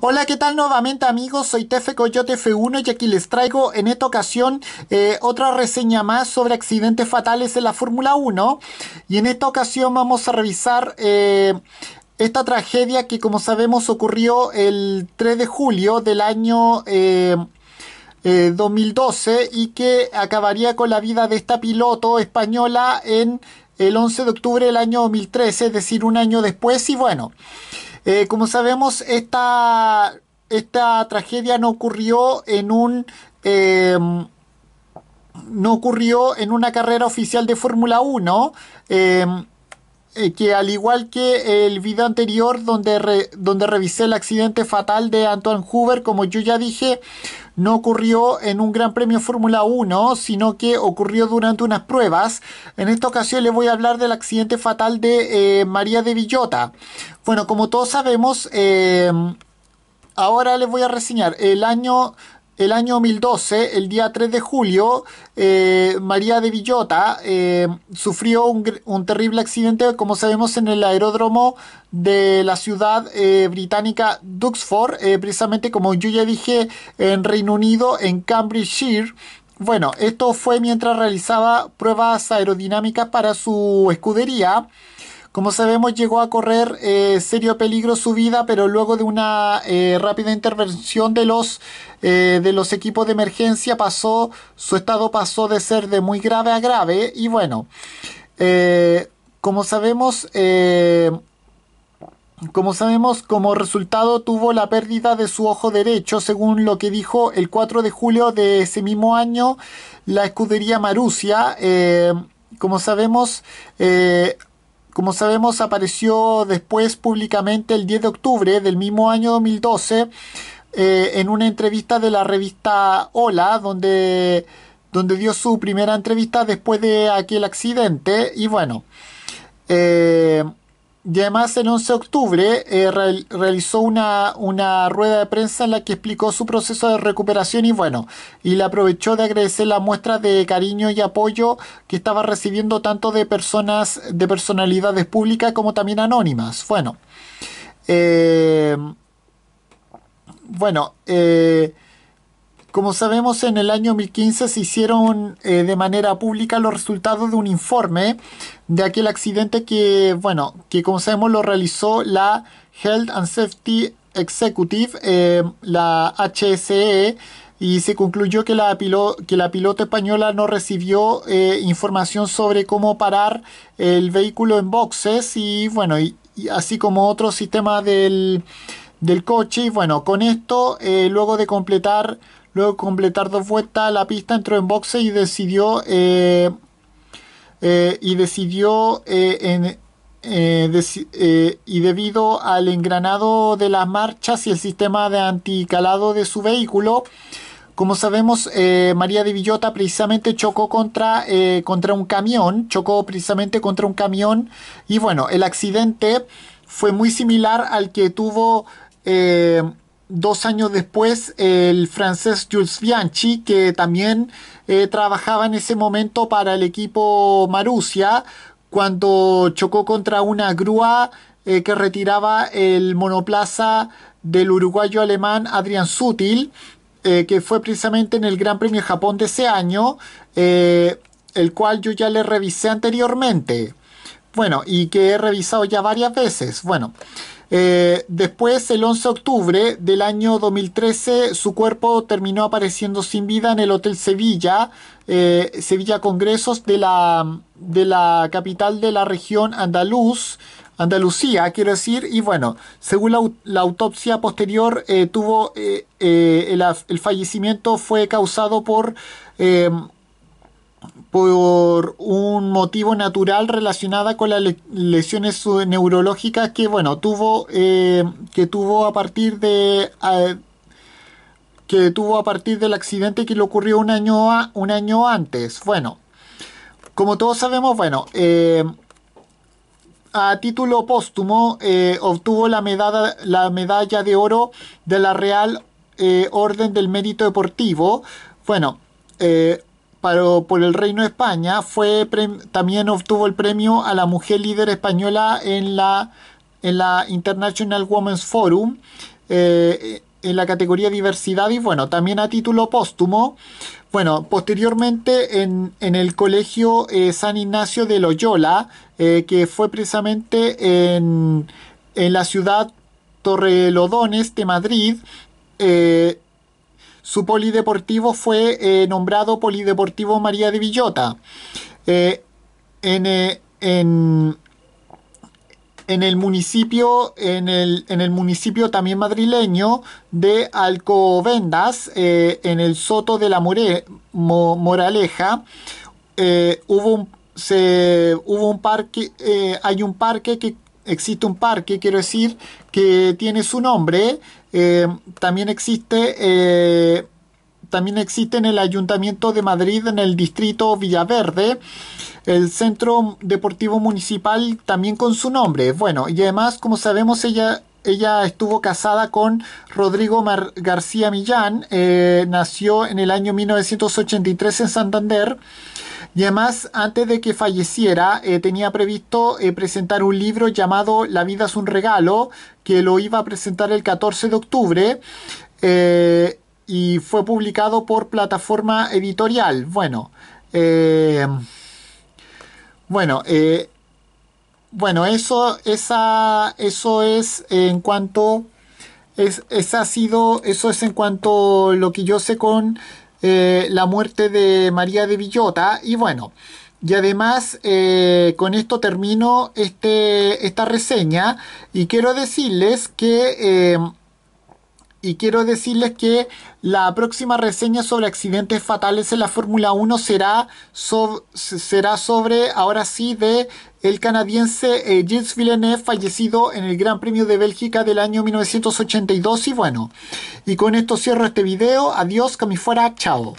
Hola, ¿qué tal nuevamente amigos? Soy Tefe Coyote F1 y aquí les traigo en esta ocasión eh, otra reseña más sobre accidentes fatales en la Fórmula 1. Y en esta ocasión vamos a revisar eh, esta tragedia que como sabemos ocurrió el 3 de julio del año... 2012 eh, y que acabaría con la vida de esta piloto española en el 11 de octubre del año 2013, es decir, un año después y bueno, eh, como sabemos, esta, esta tragedia no ocurrió en un... Em, no ocurrió en una carrera oficial de Fórmula 1. Eh, que al igual que el video anterior donde, donde revisé el accidente fatal de Antoine Hoover, como yo ya dije, no ocurrió en un Gran Premio Fórmula 1, sino que ocurrió durante unas pruebas. En esta ocasión les voy a hablar del accidente fatal de eh, María de Villota. Bueno, como todos sabemos, eh, ahora les voy a reseñar el año el año 2012, el día 3 de julio, eh, María de Villota eh, sufrió un, terrible accidente, como sabemos, en el aeródromo de la ciudad eh, británica Duxford, precisamente como yo ya dije, en Reino Unido, en Cambridgeshire. Bueno, esto fue mientras realizaba pruebas aerodinámicas para su escudería. Como sabemos, llegó a correr eh, serio peligro su vida, pero luego de una eh, rápida intervención de los, eh, de los equipos de emergencia pasó, su estado pasó de ser de muy grave a grave. Y bueno, como sabemos, como sabemos, como resultado tuvo la pérdida de su ojo derecho, según lo que dijo el 4 de julio de ese mismo año la escudería Marusia. como sabemos, como sabemos, apareció después públicamente el 10 de octubre del mismo año 2012 eh, en una entrevista de la revista Hola, donde, donde dio su primera entrevista después de aquel accidente. Y bueno, eh, y además en 11 de octubre eh, realizó una, rueda de prensa en la que explicó su proceso de recuperación y bueno, y le aprovechó de agradecer la muestra de cariño y apoyo que estaba recibiendo tanto de personas, de personalidades públicas como también anónimas. Bueno, eh, bueno, eh, como sabemos, en el año 2015 se hicieron eh, de manera pública los resultados de un informe de aquel accidente que, bueno, que como sabemos lo realizó la Health and Safety Executive, eh, la HSE, y se concluyó que la, que la pilota española no recibió eh, información sobre cómo parar el vehículo en boxes y, bueno, y, así como otro sistema del del coche y bueno con esto luego de completar Luego de completar dos vueltas, la pista entró en boxe y decidió, eh, eh, y decidió eh, y debido al engranado de las marchas y el sistema de anticalado de su vehículo, como sabemos, María de Villota precisamente chocó contra, contra un camión, chocó precisamente contra un camión y bueno, el accidente fue muy similar al que tuvo dos años después el francés Jules Bianchi, que también eh, trabajaba en ese momento para el equipo Marussia, cuando chocó contra una grúa eh, que retiraba el monoplaza del uruguayo alemán Adrian Sutil, eh, que fue precisamente en el Gran Premio de Japón de ese año, el cual yo ya le revisé anteriormente. Bueno, y que he revisado ya varias veces. Bueno, eh, después, el 11 de octubre del año 2013, su cuerpo terminó apareciendo sin vida en el Hotel Sevilla, eh, Sevilla Congresos de la, de la capital de la región andaluz. Andalucía, quiero decir, y bueno, según la, autopsia posterior, eh, tuvo el, el, fallecimiento fue causado por por un motivo natural relacionada con las lesiones neurológicas que bueno tuvo eh, que tuvo a partir de que tuvo a partir del accidente que le ocurrió un año un año antes bueno como todos sabemos bueno eh, a título póstumo eh, obtuvo la medalla la medalla de oro de la Real Orden del Mérito Deportivo bueno eh, por el Reino de España, fue también obtuvo el premio a la mujer líder española en la, en la International Women's Forum. Eh, en la categoría diversidad y bueno, también a título póstumo. Bueno, posteriormente en, el colegio eh, San Ignacio de Loyola, eh, que fue precisamente en, la ciudad Torrelodones de Madrid, su polideportivo fue eh, nombrado Polideportivo María de Villota. Eh, eh, en, el municipio, en el, municipio también madrileño de Alcobendas, en el Soto de la More, Moraleja, hubo se, hubo un parque, hay un parque que existe un parque, quiero decir, que tiene su nombre. Eh, también existe... Eh, también existe en el Ayuntamiento de Madrid, en el distrito Villaverde, el Centro Deportivo Municipal también con su nombre. Bueno, y además, como sabemos, ella, ella estuvo casada con Rodrigo García Millán, eh, nació en el año 1983 en Santander. Y además, antes de que falleciera, eh, tenía previsto eh, presentar un libro llamado La vida es un regalo, que lo iba a presentar el 14 de octubre. Eh, y fue publicado por plataforma editorial. Bueno, bueno, bueno, eso, eso es en cuanto, es, ha sido, eso es en cuanto lo que yo sé con eh, la muerte de María de Villota y bueno. Y además, eh, con esto termino este, esta reseña y quiero decirles que eh, y quiero decirles que la próxima reseña sobre accidentes fatales en la Fórmula 1 será, sobre, ahora sí, de el canadiense eh, Gilles Villeneuve, fallecido en el Gran Premio de Bélgica del año 1982. Y bueno, y con esto cierro este video. Adiós, que fuera, chao.